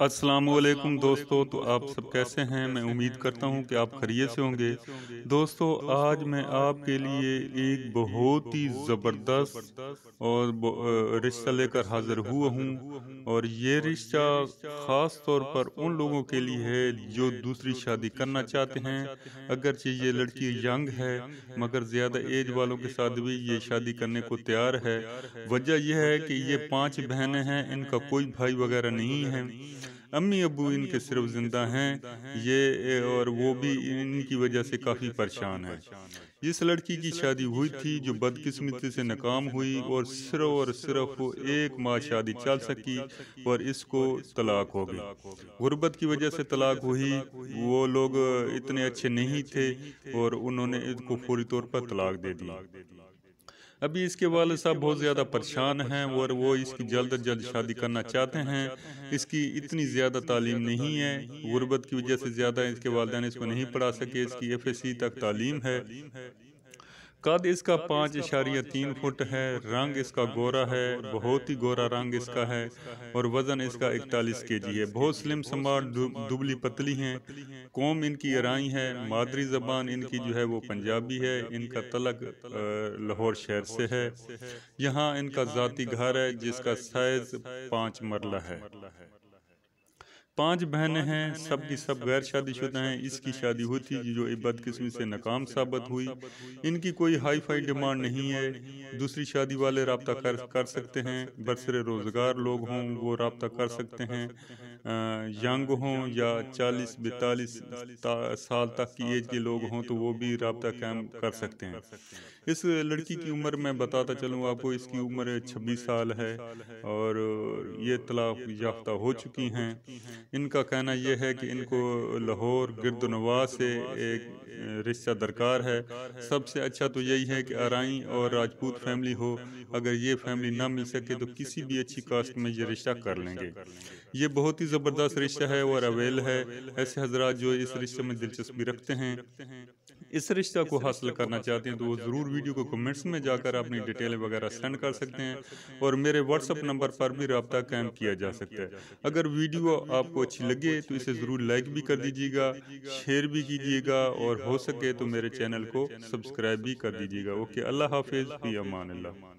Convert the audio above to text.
वालेकुम दोस्तों तो आप सब कैसे हैं मैं उम्मीद करता हूं कि आप खरीय से होंगे दोस्तों आज मैं आपके लिए एक बहुत ही ज़बरदस्त और रिश्ता लेकर हाज़िर हुआ हूं और ये रिश्ता ख़ास तौर पर उन लोगों के लिए है जो दूसरी शादी करना चाहते हैं अगरचे ये लड़की यंग है मगर ज़्यादा एज वालों के साथ भी ये शादी करने को तैयार है वजह यह है कि ये पाँच बहनें हैं इनका कोई भाई वगैरह नहीं है अम्मी अबू इनके सिर्फ ज़िंदा हैं ये और वो भी इनकी वजह से काफ़ी परेशान है इस लड़की की शादी हुई थी जो बदकिस्मती से नाकाम हुई और सिर्फ और सिर्फ एक माह शादी चल सकी और इसको तलाक हो गई गुर्बत की वजह से तलाक हुई वो लोग इतने अच्छे नहीं थे और उन्होंने इसको फौरी तौर पर तलाक दे दिया अभी इसके वाले साहब बहुत ज़्यादा परेशान हैं और वो इसकी जल्द अज जल्द शादी करना चाहते हैं इसकी इतनी ज़्यादा तालीम नहीं है गुर्बत की वजह से ज़्यादा इसके वाले इसको नहीं पढ़ा सके इसकी एफ तक तालीम है कद इसका पाँच इशारिया तीन फुट है रंग इसका गोरा है बहुत ही गोरा रंग इसका है और वज़न इसका इकतालीस के जी है बहुत स्लिम संभार दुबली पतली हैं कौम इनकी इराई है मादरी ज़बान इनकी जो है वो पंजाबी है इनका तलक लाहौर शहर से है यहाँ इनका ज़ाती घर है जिसका साइज़ पाँच मरला है पांच बहनें हैं सब की सब गैर शादीशुदा हैं इसकी शादी होती जो बदकिस्मी से नाकाम साबित हुई इनकी कोई हाई फाई डिमांड नहीं है दूसरी शादी वाले रबता कर, कर सकते हैं बरसर रोज़गार लोग हों वो रबता कर सकते हैं यंग हों या चालीस बैतालीस साल तक की एज के लोग तो हों तो वो भी रबता कैम कर सकते हैं इस लड़की की उम्र मैं बताता चलूँ आपको इसकी उम्र छब्बीस साल है और ये तलाक याफ्ता हो चुकी हैं इनका कहना यह है कि इनको लाहौर गिरदनवा से एक रिश्ता दरकार है सबसे अच्छा तो यही है कि आरई और राजपूत फैमिली हो अगर ये फैमिली ना मिल सके तो किसी भी अच्छी कास्ट में ये रिश्ता कर लेंगे ये बहुत ही ज़बरदस्त रिश्ता है और अवेल है ऐसे हजरात जो इस रिश्ते में दिलचस्पी रखते हैं इस रिश्ता को हासिल करना तो चाहते हैं तो वो ज़रूर वीडियो को कमेंट्स में जाकर अपनी डिटेल वगैरह सेंड कर सकते हैं और मेरे व्हाट्सअप नंबर पर भी रबता कायम किया जा सकता है अगर वीडियो आपको अच्छी लगे तो इसे ज़रूर तो लाइक भी कर दीजिएगा शेयर भी कीजिएगा और हो सके तो मेरे तो चैनल को सब्सक्राइब भी कर दीजिएगा ओके अल्लाह हाफिज़ भी अमान